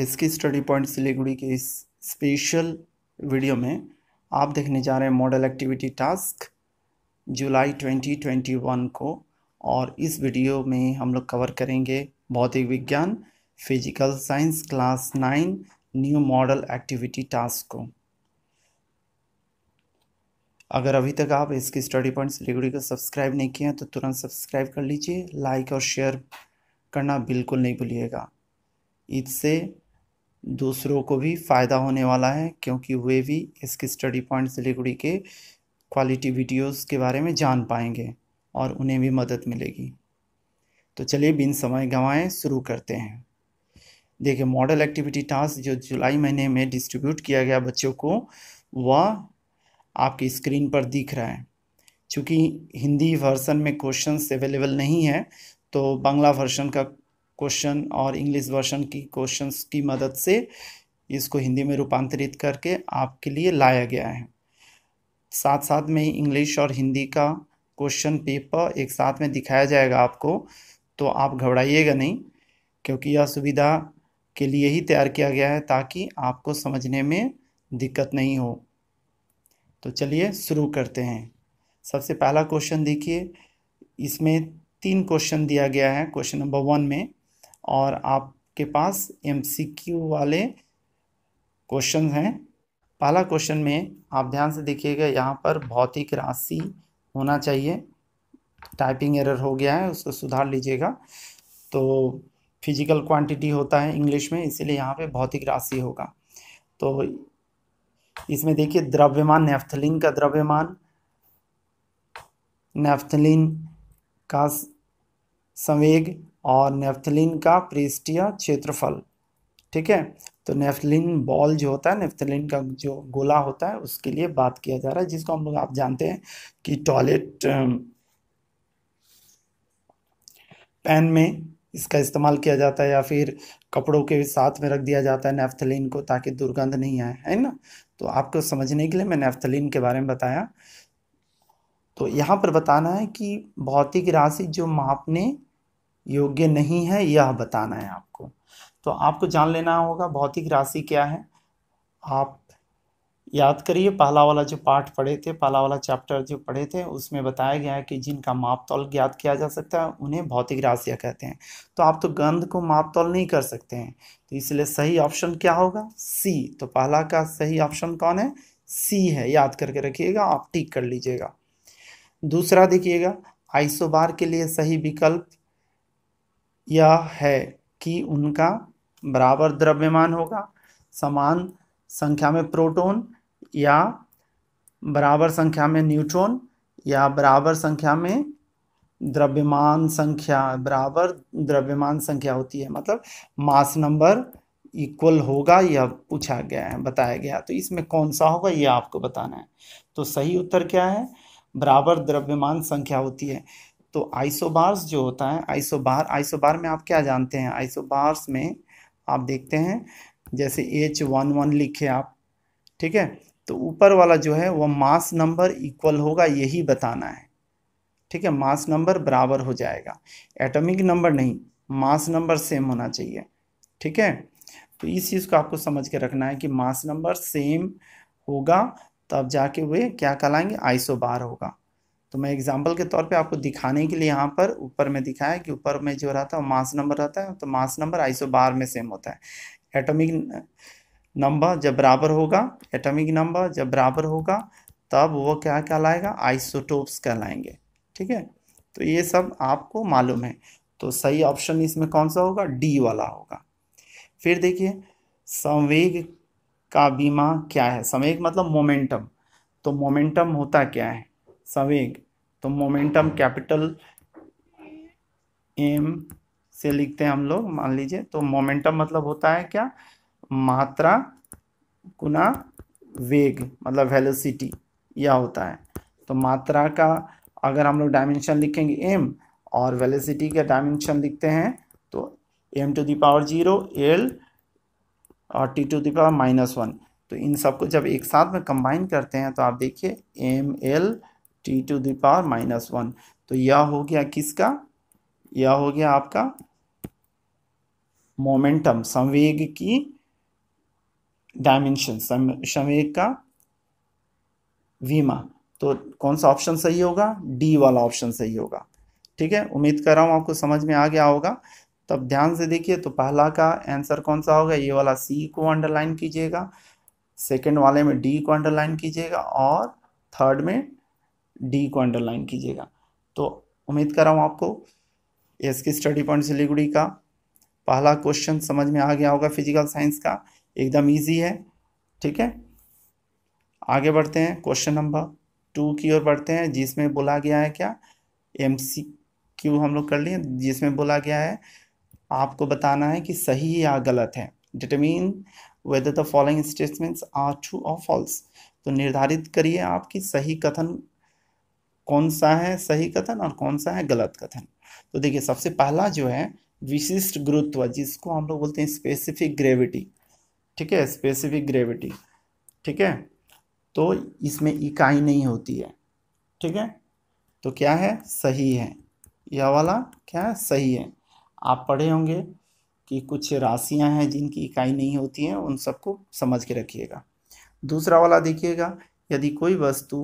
इसकी study point Siliguri के इस स्पेशल वीडियो में आप देखने जा रहे हैं मॉडल एक्टिविटी टास्क जुलाई 2021 को और इस वीडियो में हम लोग कवर करेंगे भौतिक विज्ञान physical science class nine new model activity task को अगर अभी तक आप इसकी स्टडी पॉइंट सिलीगुड़ी को सब्सक्राइब नहीं किया तो तुरंत सब्सक्राइब कर लीजिए लाइक और शेयर करना बिल्कुल नहीं भूलिएगा इससे दूसरों को भी फ़ायदा होने वाला है क्योंकि वे भी इसके स्टडी से डिलीवरी के क्वालिटी वीडियोस के बारे में जान पाएंगे और उन्हें भी मदद मिलेगी तो चलिए बिन समय गंवाएं शुरू करते हैं देखिए मॉडल एक्टिविटी टास्क जो जुलाई महीने में डिस्ट्रीब्यूट किया गया बच्चों को वह आपकी स्क्रीन पर दिख रहा है चूँकि हिंदी वर्सन में क्वेश्चन अवेलेबल नहीं है तो बांग्ला वर्सन का क्वेश्चन और इंग्लिश वर्शन की क्वेश्चंस की मदद से इसको हिंदी में रूपांतरित करके आपके लिए लाया गया है साथ साथ में ही इंग्लिश और हिंदी का क्वेश्चन पेपर एक साथ में दिखाया जाएगा आपको तो आप घबराइएगा नहीं क्योंकि यह सुविधा के लिए ही तैयार किया गया है ताकि आपको समझने में दिक्कत नहीं हो तो चलिए शुरू करते हैं सबसे पहला क्वेश्चन देखिए इसमें तीन क्वेश्चन दिया गया है क्वेश्चन नंबर वन में और आपके पास क्यू वाले क्वेश्चन हैं पहला क्वेश्चन में आप ध्यान से देखिएगा यहाँ पर भौतिक राशि होना चाहिए टाइपिंग एरर हो गया है उसको सुधार लीजिएगा तो फिजिकल क्वांटिटी होता है इंग्लिश में इसीलिए यहाँ पे भौतिक राशि होगा तो इसमें देखिए द्रव्यमान नेफ्थलिन का द्रव्यमान नेफ्थलिन का संवेग और नेफ्थलिन का पृष्ठीय क्षेत्रफल ठीक है तो नेफ्थलिन बॉल जो होता है नेफ्थलिन का जो गोला होता है उसके लिए बात किया जा रहा है जिसको हम लोग आप जानते हैं कि टॉयलेट पैन में इसका इस्तेमाल किया जाता है या फिर कपड़ों के साथ में रख दिया जाता है नेफ्थलिन को ताकि दुर्गंध नहीं आए है ना तो आपको समझने के लिए मैं नेफ्थलिन के बारे में बताया तो यहाँ पर बताना है कि भौतिक राशि जो मापने योग्य नहीं है यह बताना है आपको तो आपको जान लेना होगा भौतिक राशि क्या है आप याद करिए पहला वाला जो पाठ पढ़े थे पहला वाला चैप्टर जो पढ़े थे उसमें बताया गया है कि जिनका माप तौल ज्ञात किया जा सकता है उन्हें भौतिक राशियाँ कहते हैं तो आप तो गंध को माप तौल नहीं कर सकते हैं तो इसलिए सही ऑप्शन क्या होगा सी तो पहला का सही ऑप्शन कौन है सी है याद करके रखिएगा आप ठीक कर लीजिएगा दूसरा देखिएगा आइसोबार के लिए सही विकल्प यह है कि उनका बराबर द्रव्यमान होगा समान संख्या में प्रोटॉन या बराबर संख्या में न्यूट्रॉन या बराबर संख्या में द्रव्यमान संख्या बराबर द्रव्यमान संख्या होती है मतलब मास नंबर इक्वल होगा यह पूछा गया है बताया गया तो इसमें कौन सा होगा यह आपको बताना है तो सही उत्तर क्या है बराबर द्रव्यमान संख्या होती है तो आइसोबार्स जो होता है आइसोबार आइसोबार में आप क्या जानते हैं आइसोबार्स में आप देखते हैं जैसे एच वन वन लिखे आप ठीक है तो ऊपर वाला जो है वह मास नंबर इक्वल होगा यही बताना है ठीक है मास नंबर बराबर हो जाएगा एटॉमिक नंबर नहीं मास नंबर सेम होना चाहिए ठीक है तो इस चीज़ को आपको समझ के रखना है कि मास नंबर सेम होगा तब जाके वे क्या कहलाएंगे आइसोबार होगा तो मैं एग्जाम्पल के तौर पे आपको दिखाने के लिए यहाँ पर ऊपर में दिखाया कि ऊपर में जो रहता है मास नंबर रहता है तो मास नंबर आइसो बार में सेम होता है एटॉमिक नंबर जब बराबर होगा एटॉमिक नंबर जब बराबर होगा तब वो क्या कहलाएगा आइसोटोप्स कहलाएंगे ठीक है तो ये सब आपको मालूम है तो सही ऑप्शन इसमें कौन सा होगा डी वाला होगा फिर देखिए संवेग का बीमा क्या है संवेग मतलब मोमेंटम तो मोमेंटम होता क्या है संवेग तो मोमेंटम कैपिटल एम से लिखते हैं हम लोग मान लीजिए तो मोमेंटम मतलब होता है क्या मात्रा गुना वेग मतलब वेलोसिटी या होता है तो मात्रा का अगर हम लोग डायमेंशन लिखेंगे एम और वेलोसिटी का डायमेंशन लिखते हैं तो M to the power zero L और T to the power minus one तो इन सबको जब एक साथ में कंबाइन करते हैं तो आप देखिए M L T to the power minus one तो यह हो गया किसका यह हो गया आपका मोमेंटम संवेग की डायमेंशन संवेग का विमा तो कौन सा ऑप्शन सही होगा डी वाला ऑप्शन सही होगा ठीक है उम्मीद कर रहा हूँ आपको समझ में आ गया होगा तब ध्यान से देखिए तो पहला का आंसर कौन सा होगा ये वाला सी को अंडरलाइन कीजिएगा सेकेंड वाले में डी को अंडरलाइन कीजिएगा और थर्ड में डी को अंडरलाइन कीजिएगा तो उम्मीद कर रहा हूँ आपको एस के स्टडी पॉइंट सिलीगुड़ी का पहला क्वेश्चन समझ में आ गया होगा फिजिकल साइंस का एकदम ईजी है ठीक है आगे बढ़ते हैं क्वेश्चन नंबर टू की ओर बढ़ते हैं जिसमें बोला गया है क्या एम सी क्यू हम लोग कर लिए जिसमें बोला गया है आपको बताना है कि सही या गलत है determine whether the following statements are true और फॉल्स तो निर्धारित करिए आपकी सही कथन कौन सा है सही कथन और कौन सा है गलत कथन तो देखिए सबसे पहला जो है विशिष्ट गुरुत्व जिसको हम लोग बोलते हैं स्पेसिफिक ग्रेविटी ठीक है स्पेसिफिक ग्रेविटी ठीक है तो इसमें इकाई नहीं होती है ठीक है तो क्या है सही है यह वाला क्या है सही है आप पढ़े होंगे कि कुछ राशियां हैं जिनकी इकाई नहीं होती हैं उन सबको समझ के रखिएगा दूसरा वाला देखिएगा यदि कोई वस्तु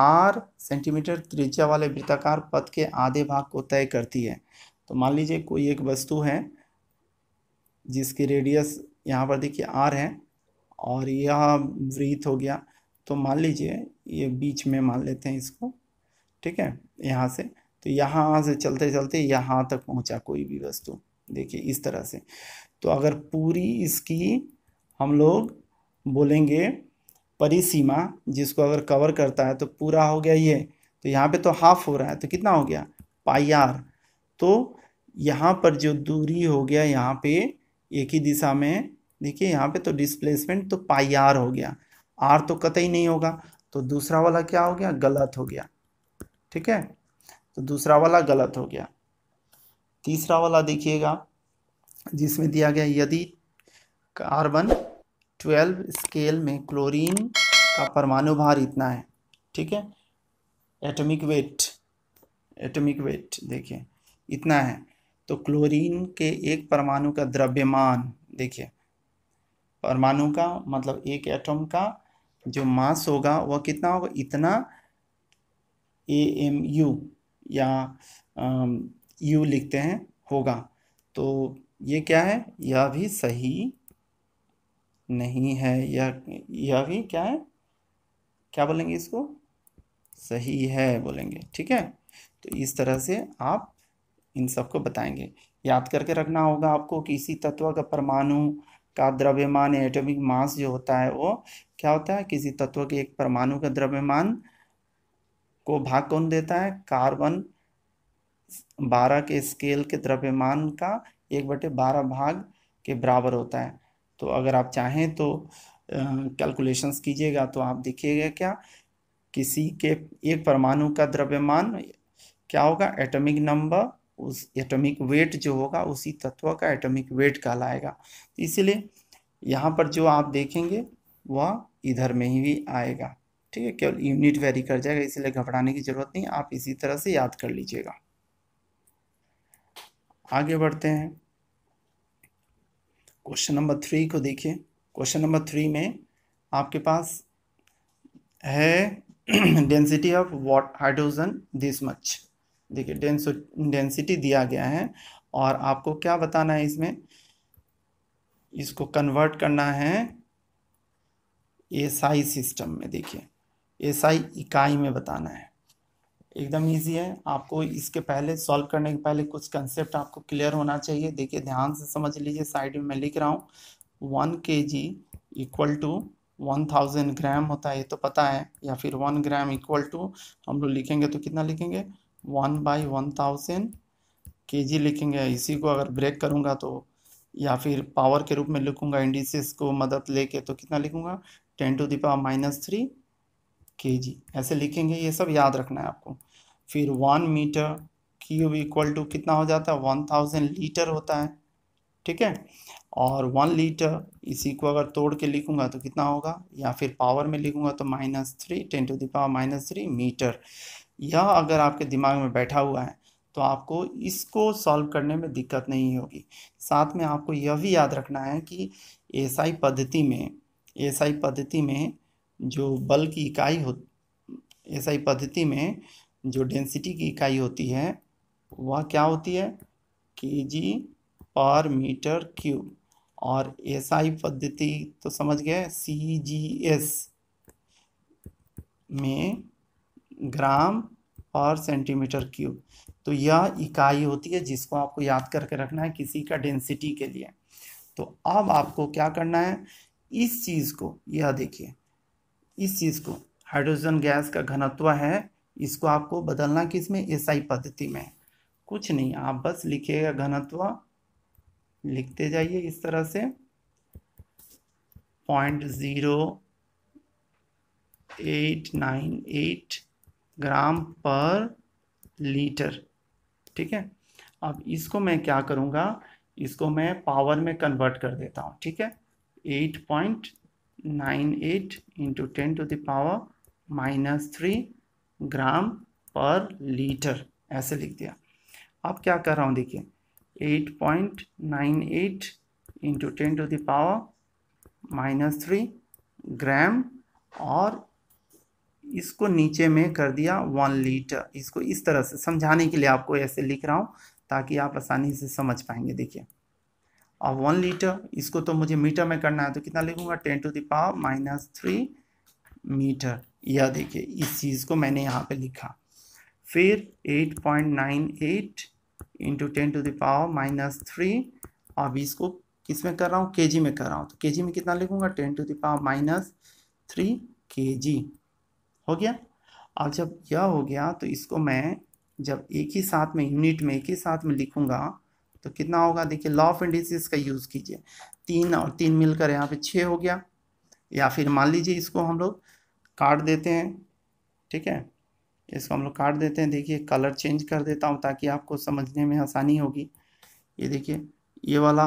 आर सेंटीमीटर त्रिज्या वाले वृत्ताकार पथ के आधे भाग को तय करती है तो मान लीजिए कोई एक वस्तु है जिसकी रेडियस यहाँ पर देखिए आर है और यह वृत्त हो गया तो मान लीजिए ये बीच में मान लेते हैं इसको ठीक है यहाँ से तो यहाँ से चलते चलते यहाँ तक पहुँचा कोई भी वस्तु देखिए इस तरह से तो अगर पूरी इसकी हम लोग बोलेंगे परिसीमा जिसको अगर कवर करता है तो पूरा हो गया ये तो यहाँ पे तो हाफ हो रहा है तो कितना हो गया पाई आर तो यहाँ पर जो दूरी हो गया यहाँ पे एक ही दिशा में देखिए यहाँ पे तो डिस्प्लेसमेंट तो पाई आर हो गया आर तो कतई नहीं होगा तो दूसरा वाला क्या हो गया गलत हो गया ठीक है तो दूसरा वाला गलत हो गया तीसरा वाला देखिएगा जिसमें दिया गया यदि कार्बन ट्वेल्व स्केल में क्लोरीन का परमाणु भार इतना है ठीक है एटॉमिक वेट एटॉमिक वेट देखिए इतना है तो क्लोरीन के एक परमाणु का द्रव्यमान देखिए परमाणु का मतलब एक एटम का जो मास होगा वह कितना होगा इतना ए एम यू या यू लिखते हैं होगा तो ये क्या है यह भी सही नहीं है या यह भी क्या है क्या बोलेंगे इसको सही है बोलेंगे ठीक है तो इस तरह से आप इन सबको बताएंगे याद करके रखना होगा आपको कि इसी तत्व का परमाणु का द्रव्यमान एटॉमिक मास जो होता है वो क्या होता है किसी तत्व के एक परमाणु का द्रव्यमान को भाग कौन देता है कार्बन बारह के स्केल के द्रव्यमान का एक बटे बारह भाग के बराबर होता है तो अगर आप चाहें तो कैलकुलेशंस कीजिएगा तो आप देखिएगा क्या किसी के एक परमाणु का द्रव्यमान क्या होगा एटॉमिक नंबर उस एटॉमिक वेट जो होगा उसी तत्व का एटॉमिक वेट कहलाएगा तो इसीलिए यहाँ पर जो आप देखेंगे वह इधर में ही भी आएगा ठीक है केवल यूनिट वेरी कर जाएगा इसलिए घबराने की ज़रूरत नहीं आप इसी तरह से याद कर लीजिएगा आगे बढ़ते हैं क्वेश्चन नंबर थ्री को देखिए क्वेश्चन नंबर थ्री में आपके पास है density of water hydrogen this much देखिए डेंस डेंसिटी दिया गया है और आपको क्या बताना है इसमें इसको कन्वर्ट करना है एसआई सिस्टम में देखिए एसआई इकाई में बताना है एकदम इजी है आपको इसके पहले सॉल्व करने के पहले कुछ कंसेप्ट आपको क्लियर होना चाहिए देखिए ध्यान से समझ लीजिए साइड में मैं लिख रहा हूँ one K G equal to one thousand gram होता है ये तो पता है या फिर वन ग्राम इक्वल टू हम लोग लिखेंगे तो कितना लिखेंगे वन बाई वन थाउजेंड के जी लिखेंगे इसी को अगर ब्रेक करूँगा तो या फिर पावर के रूप में लिखूंगा इंडिसेस को मदद लेके तो कितना लिखूंगा ten to the power minus three K G ऐसे लिखेंगे ये सब याद रखना है आपको फिर one metre cube equal to कितना हो जाता है वन थाउजेंड लीटर होता है ठीक है और वन लीटर इसी को अगर तोड़ के लिखूंगा तो कितना होगा या फिर पावर में लिखूंगा तो minus three ten to the power minus three metre यह अगर आपके दिमाग में बैठा हुआ है तो आपको इसको सॉल्व करने में दिक्कत नहीं होगी साथ में आपको यह भी याद रखना है कि एसआई पद्धति में एसआई पद्धति में जो बल की इकाई हो ही पद्धति में जो डेंसिटी की इकाई होती है वह क्या होती है के जी पर मीटर क्यूब और ऐसा ही पद्धति तो समझ गए सी जी एस में ग्राम पर सेंटीमीटर क्यूब तो यह इकाई होती है जिसको आपको याद करके रखना है किसी का डेंसिटी के लिए तो अब आपको क्या करना है इस चीज़ को यह देखिए इस चीज़ को हाइड्रोजन गैस का घनत्व है इसको आपको बदलना किस में एसआई पद्धति में कुछ नहीं आप बस लिखिएगा घनत्व लिखते जाइए इस तरह से point zero eight nine eight gram पर लीटर ठीक है अब इसको मैं क्या करूँगा इसको मैं पावर में कन्वर्ट कर देता हूँ ठीक है eight point eight into 10 to the power minus three gram पर लीटर ऐसे लिख दिया अब क्या कर रहा हूँ देखिए 8.98 point nine eight into ten to the power minus three gram और इसको नीचे में कर दिया वन लीटर इसको इस तरह से समझाने के लिए आपको ऐसे लिख रहा हूँ ताकि आप आसानी से समझ पाएंगे देखिए और वन लीटर इसको तो मुझे मीटर में करना है तो कितना लिखूंगा ten to the power minus three metre यह देखिए इस चीज़ को मैंने यहाँ पे लिखा फिर eight point nine eight into ten to the power minus three अब इसको किस में कर रहा हूँ के में कर रहा हूँ तो के में कितना लिखूंगा ten to the power minus three के हो गया अब जब यह हो गया तो इसको मैं जब एक ही साथ में यूनिट में एक ही साथ में लिखूंगा तो कितना होगा देखिए लॉ ऑफ इंडिसिस का यूज़ कीजिए तीन और तीन मिलकर यहाँ पे छः हो गया या फिर मान लीजिए इसको हम लोग काट देते हैं ठीक है इसको हम लोग काट देते हैं देखिए कलर चेंज कर देता हूँ ताकि आपको समझने में आसानी होगी ये देखिए ये वाला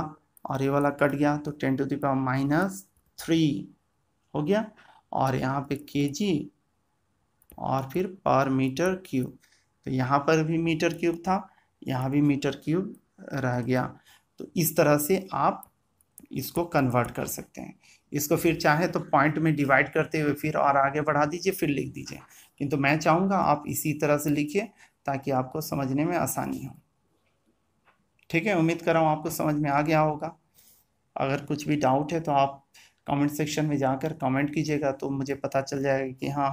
और ये वाला कट गया तो ten to the power minus three हो गया और यहाँ पे के जी और फिर पर मीटर क्यूब तो यहाँ पर भी मीटर क्यूब था यहाँ भी मीटर क्यूब रह गया तो इस तरह से आप इसको कन्वर्ट कर सकते हैं इसको फिर चाहे तो पॉइंट में डिवाइड करते हुए फिर और आगे बढ़ा दीजिए फिर लिख दीजिए किंतु तो मैं चाहूँगा आप इसी तरह से लिखिए ताकि आपको समझने में आसानी हो ठीक है उम्मीद कर रहा हूँ आपको समझ में आ गया होगा अगर कुछ भी डाउट है तो आप कमेंट सेक्शन में जाकर कमेंट कीजिएगा तो मुझे पता चल जाएगा कि हाँ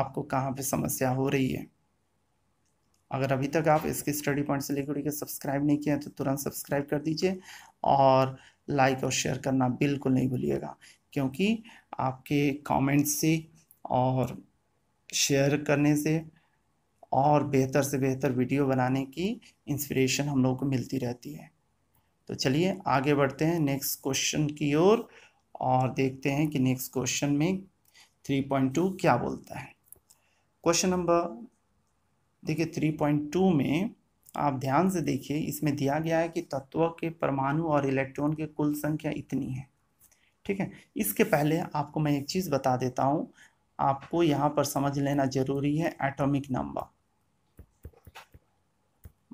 आपको कहाँ पे समस्या हो रही है अगर अभी तक आप इसके स्टडी पॉइंट से लेकर सब्सक्राइब नहीं किया तो तुरंत सब्सक्राइब कर दीजिए और लाइक और शेयर करना बिल्कुल नहीं भूलिएगा क्योंकि आपके कॉमेंट्स से और शेयर करने से और बेहतर से बेहतर वीडियो बनाने की इंस्पिरेशन हम लोग को मिलती रहती है तो चलिए आगे बढ़ते हैं नेक्स्ट क्वेश्चन की ओर और, और देखते हैं कि नेक्स्ट क्वेश्चन में 3.2 क्या बोलता है क्वेश्चन नंबर देखिए थ्री पॉइंट टू में आप ध्यान से देखिए इसमें दिया गया है कि तत्व के परमाणु और इलेक्ट्रॉन की कुल संख्या इतनी है ठीक है इसके पहले आपको मैं एक चीज़ बता देता हूँ आपको यहाँ पर समझ लेना ज़रूरी है एटॉमिक नंबर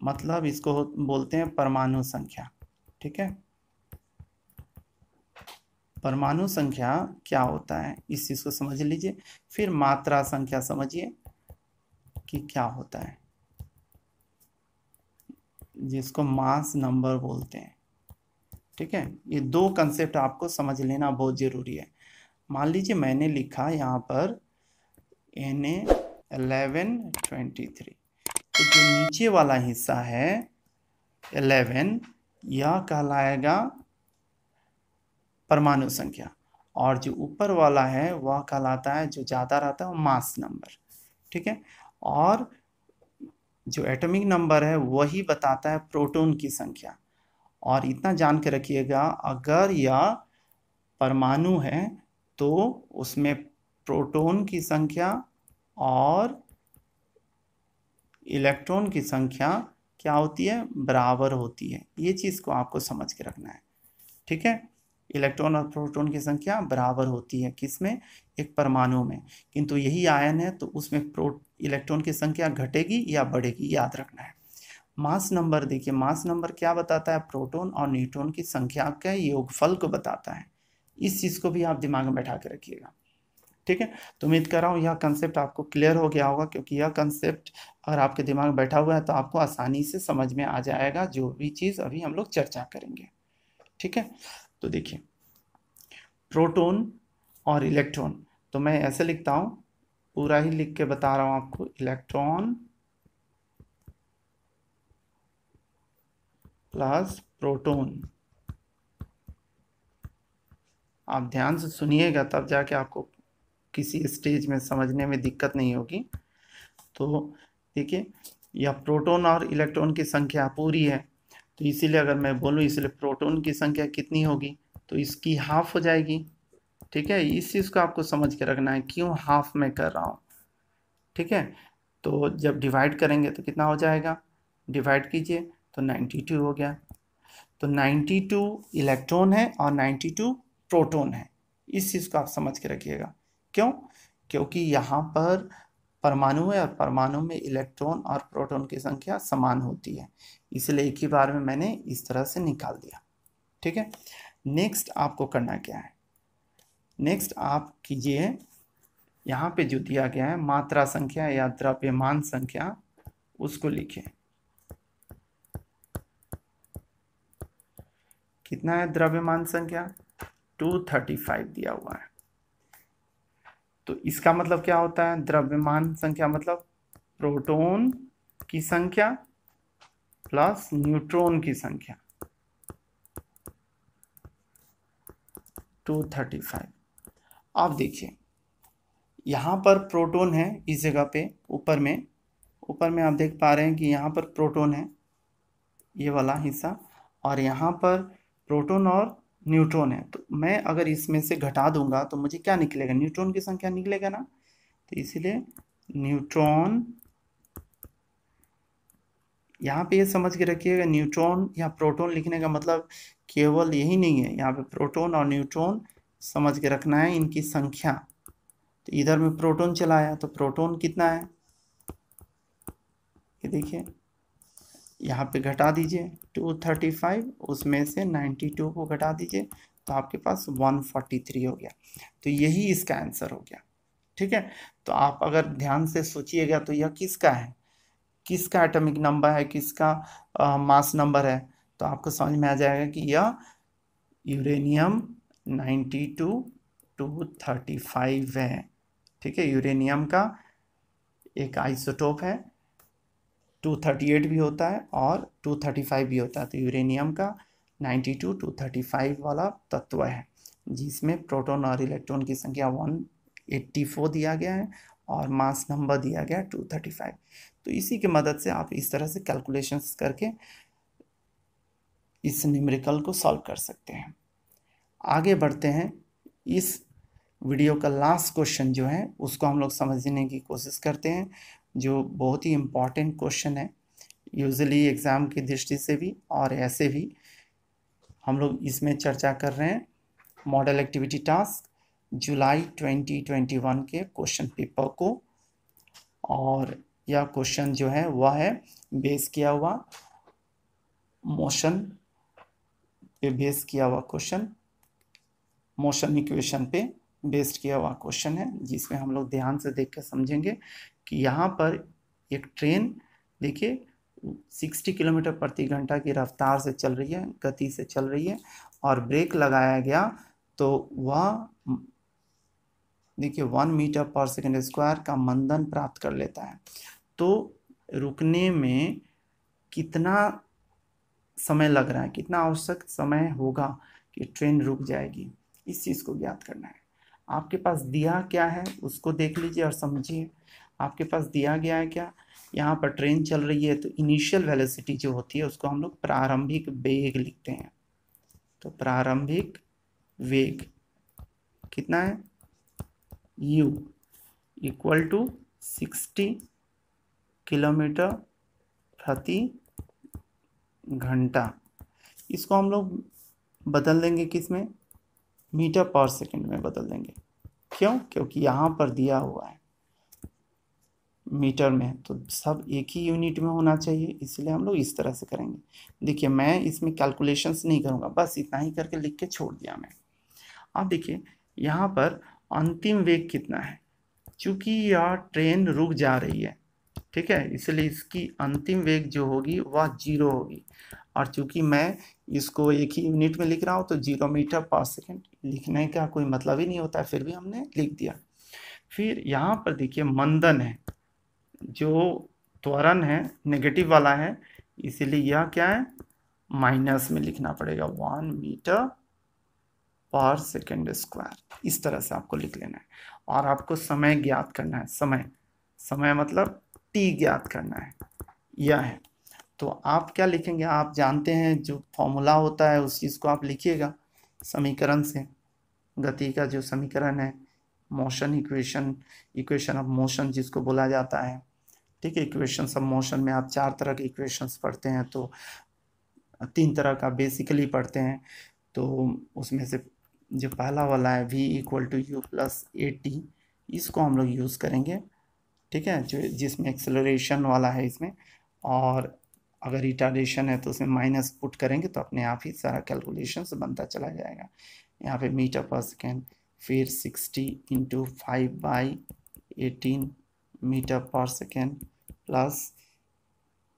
मतलब इसको बोलते हैं परमाणु संख्या ठीक है परमाणु संख्या क्या होता है इस चीज़ को समझ लीजिए फिर मात्रा संख्या समझिए कि क्या होता है जिसको मास नंबर बोलते हैं ठीक है ये दो कंसेप्ट आपको समझ लेना बहुत ज़रूरी है मान लीजिए मैंने लिखा यहाँ पर N A eleven twenty three तो जो नीचे वाला हिस्सा है एलेवन यह कहलाएगा परमाणु संख्या और जो ऊपर वाला है वह कहलाता है जो ज़्यादा रहता है वो मास नंबर ठीक है और जो एटॉमिक नंबर है वही बताता है प्रोटॉन की संख्या और इतना जान के रखिएगा अगर यह परमाणु है तो उसमें प्रोटॉन की संख्या और इलेक्ट्रॉन की संख्या क्या होती है बराबर होती है ये चीज़ को आपको समझ के रखना है ठीक है इलेक्ट्रॉन और प्रोटॉन की संख्या बराबर होती है किसमें एक परमाणु में किंतु यही आयन है तो उसमें प्रो इलेक्ट्रॉन की संख्या घटेगी या बढ़ेगी याद रखना है मास नंबर देखिए मास नंबर क्या बताता है प्रोटॉन और न्यूट्रॉन की संख्या का योगफल को बताता है इस चीज़ को भी आप दिमाग में बैठा के रखिएगा ठीक है तो उम्मीद कर रहा हूँ यह कंसेप्ट आपको क्लियर हो गया होगा क्योंकि यह कंसेप्ट अगर आपके दिमाग में बैठा हुआ है तो आपको आसानी से समझ में आ जाएगा जो भी चीज़ अभी हम लोग चर्चा करेंगे ठीक है तो देखिए प्रोटोन और इलेक्ट्रॉन तो मैं ऐसे लिखता हूँ पूरा ही लिख के बता रहा हूँ आपको इलेक्ट्रॉन प्लस प्रोटोन आप ध्यान से सुनिएगा तब जाके आपको किसी स्टेज में समझने में दिक्कत नहीं होगी तो देखिए या प्रोटॉन और इलेक्ट्रॉन की संख्या पूरी है तो इसीलिए अगर मैं बोलूँ इसलिए प्रोटोन की संख्या कितनी होगी तो इसकी हाफ हो जाएगी ठीक है इस चीज़ को आपको समझ के रखना है क्यों हाफ में कर रहा हूँ ठीक है तो जब डिवाइड करेंगे तो कितना हो जाएगा डिवाइड कीजिए तो 92 हो गया तो 92 इलेक्ट्रॉन है और 92 प्रोटॉन है इस चीज़ को आप समझ के रखिएगा क्यों क्योंकि यहाँ पर परमाणु है और परमाणु में इलेक्ट्रॉन और प्रोटॉन की संख्या समान होती है इसलिए एक ही बार में मैंने इस तरह से निकाल दिया ठीक है नेक्स्ट आपको करना क्या है नेक्स्ट आप कीजिए यहाँ पे जो दिया गया है मात्रा संख्या या द्रव्यमान संख्या उसको लिखिए कितना है द्रव्यमान संख्या 235 दिया हुआ है तो इसका मतलब क्या होता है द्रव्यमान संख्या मतलब प्रोटोन की संख्या प्लस न्यूट्रॉन की संख्या 235 आप देखिए यहाँ पर प्रोटोन है इस जगह पे ऊपर में ऊपर में आप देख पा रहे हैं कि यहाँ पर प्रोटोन है ये वाला हिस्सा और यहाँ पर प्रोटोन और न्यूट्रॉन है तो मैं अगर इसमें से घटा दूंगा तो मुझे क्या निकलेगा न्यूट्रॉन की संख्या निकलेगा ना तो इसीलिए न्यूट्रॉन यहाँ पे ये समझ के रखिएगा न्यूट्रॉन या प्रोटॉन लिखने का मतलब केवल यही नहीं है यहाँ पे प्रोटॉन और न्यूट्रॉन समझ के रखना है इनकी संख्या तो इधर में प्रोटॉन चलाया तो प्रोटॉन कितना है ये देखिए यहाँ पे घटा दीजिए टू थर्टी फाइव उसमें से नाइन्टी टू को घटा दीजिए तो आपके पास वन फोर्टी थ्री हो गया तो यही इसका आंसर हो गया ठीक है तो आप अगर ध्यान से सोचिएगा तो यह किसका है किसका एटॉमिक नंबर है किसका मास नंबर है तो आपको समझ में आ जाएगा कि यह uranium ninety two two thirty five है ठीक है यूरेनियम का एक आइसोटोप है 238 भी होता है और 235 भी होता है तो यूरेनियम का 92 235 वाला तत्व है जिसमें प्रोटॉन और इलेक्ट्रॉन की संख्या 184 दिया गया है और मास नंबर दिया गया टू फाइव तो इसी की मदद से आप इस तरह से कैलकुलेशन करके इस न्यूमेरिकल को सॉल्व कर सकते हैं आगे बढ़ते हैं इस वीडियो का लास्ट क्वेश्चन जो है उसको हम लोग समझने की कोशिश करते हैं जो बहुत ही इम्पॉर्टेंट क्वेश्चन है यूजली एग्ज़ाम की दृष्टि से भी और ऐसे भी हम लोग इसमें चर्चा कर रहे हैं मॉडल एक्टिविटी टास्क जुलाई 2021 के क्वेश्चन पेपर को और यह क्वेश्चन जो है वह है बेस किया हुआ मोशन पे बेस किया हुआ क्वेश्चन मोशन इक्वेशन पे बेस्ड किया हुआ क्वेश्चन है जिसमें हम लोग ध्यान से देख कर समझेंगे कि यहाँ पर एक ट्रेन देखिए 60 किलोमीटर प्रति घंटा की रफ्तार से चल रही है गति से चल रही है और ब्रेक लगाया गया तो वह देखिए वन मीटर पर सेकेंड स्क्वायर का मंदन प्राप्त कर लेता है तो रुकने में कितना समय लग रहा है कितना आवश्यक समय होगा कि ट्रेन रुक जाएगी इस चीज़ को ज्ञात करना है आपके पास दिया क्या है उसको देख लीजिए और समझिए आपके पास दिया गया है क्या यहाँ पर ट्रेन चल रही है तो इनिशियल वेलोसिटी जो होती है उसको हम लोग प्रारंभिक वेग लिखते हैं तो प्रारंभिक वेग कितना है U equal to sixty kilometre प्रति घंटा इसको हम लोग बदल देंगे किस में मीटर पर सेकेंड में बदल देंगे क्यों क्योंकि यहाँ पर दिया हुआ है मीटर में तो सब एक ही यूनिट में होना चाहिए इसलिए हम लोग इस तरह से करेंगे देखिए मैं इसमें कैलकुलेशंस नहीं करूँगा बस इतना ही करके लिख के छोड़ दिया मैं अब देखिए यहाँ पर अंतिम वेग कितना है चूँकि यह ट्रेन रुक जा रही है ठीक है इसलिए इसकी अंतिम वेग जो होगी वह जीरो होगी और चूँकि मैं इसको एक ही यूनिट में लिख रहा हूँ तो जीरो मीटर पर सेकेंड लिखने का कोई मतलब ही नहीं होता है फिर भी हमने लिख दिया फिर यहाँ पर देखिए मंदन है जो त्वरण है नेगेटिव वाला है इसीलिए यह क्या है माइनस में लिखना पड़ेगा वन मीटर पर सेकेंड स्क्वायर इस तरह से आपको लिख लेना है और आपको समय ज्ञात करना है समय समय मतलब टी ज्ञात करना है यह है तो आप क्या लिखेंगे आप जानते हैं जो फॉर्मूला होता है उस चीज़ को आप लिखिएगा समीकरण से गति का जो समीकरण है motion equation equation of motion जिसको बोला जाता है ठीक है इक्वेशंस ऑफ मोशन में आप चार तरह के इक्वेशंस पढ़ते हैं तो तीन तरह का बेसिकली पढ़ते हैं तो उसमें से जो पहला वाला है V equal to U plus A T इसको हम लोग यूज़ करेंगे ठीक है जो जिसमें एक्सेलरेशन वाला है इसमें और अगर रिटार्डेशन है तो उसमें माइनस पुट करेंगे तो अपने आप ही सारा कैलकुलेशन बनता चला जाएगा यहाँ पे मीटर पर सेकेंड फिर sixty into five by eighteen metre पर सेकेंड प्लस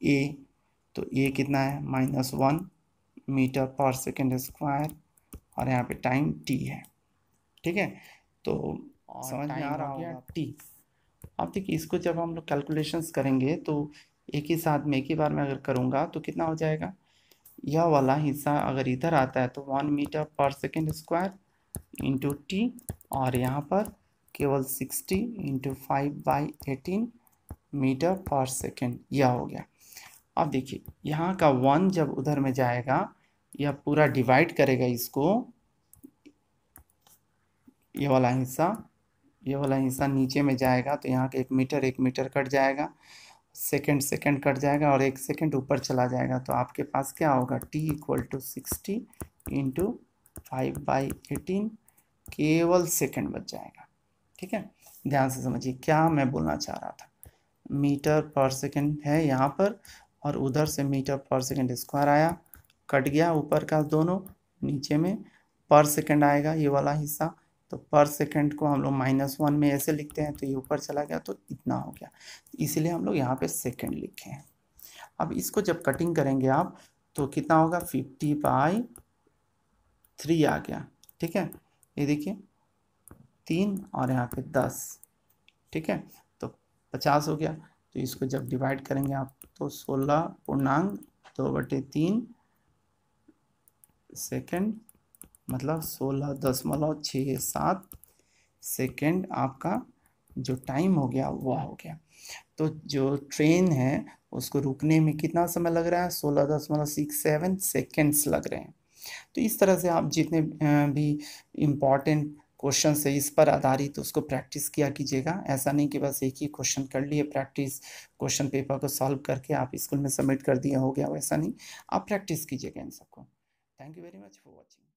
ए तो ए कितना है माइनस वन मीटर पर सेकेंड स्क्वायर और यहाँ पे टाइम टी है ठीक है तो समझ में आ रहा होगा टी अब देखिए इसको जब हम लोग कैलकुलेशंस करेंगे तो एक ही साथ में एक ही बार में अगर करूँगा तो कितना हो जाएगा यह वाला हिस्सा अगर इधर आता है तो वन मीटर पर सेकेंड स्क्वायर इंटू टी और यहाँ पर केवल sixty into five by eighteen metre पर सेकेंड यह हो गया अब देखिए यहाँ का वन जब उधर में जाएगा यह पूरा डिवाइड करेगा इसको ये वाला हिस्सा ये वाला हिस्सा नीचे में जाएगा तो यहाँ का एक मीटर एक मीटर कट जाएगा सेकेंड सेकेंड कट जाएगा और एक सेकेंड ऊपर चला जाएगा तो आपके पास क्या होगा t equal to sixty into five by eighteen केवल सेकेंड बच जाएगा ठीक है ध्यान से समझिए क्या मैं बोलना चाह रहा था मीटर पर सेकेंड है यहाँ पर और उधर से मीटर पर सेकेंड स्क्वायर आया कट गया ऊपर का दोनों नीचे में पर सेकेंड आएगा ये वाला हिस्सा तो पर सेकेंड को हम लोग माइनस वन में ऐसे लिखते हैं तो ये ऊपर चला गया तो इतना हो गया इसीलिए हम लोग यहाँ पे सेकेंड लिखे हैं अब इसको जब कटिंग करेंगे आप तो कितना होगा फिफ्टी बाई थ्री आ गया ठीक है ये देखिए तीन और यहाँ पे दस ठीक है तो पचास हो गया तो इसको जब डिवाइड करेंगे आप तो सोलह पूर्णांग दो बटे तीन सेकेंड मतलब सोलह दशमलव छः सात सेकेंड आपका जो टाइम हो गया वह हो गया तो जो ट्रेन है उसको रुकने में कितना समय लग रहा है सोलह दशमलव सिक्स सेवन सेकेंड्स लग रहे हैं तो इस तरह से आप जितने भी इम्पॉर्टेंट क्वेश्चन से इस पर आधारित तो उसको प्रैक्टिस किया कीजिएगा ऐसा नहीं कि बस एक ही क्वेश्चन कर लिए प्रैक्टिस क्वेश्चन पेपर को सॉल्व करके आप स्कूल में सबमिट कर दिए हो गया वैसा नहीं आप प्रैक्टिस कीजिएगा इन सबको thank you very much for watching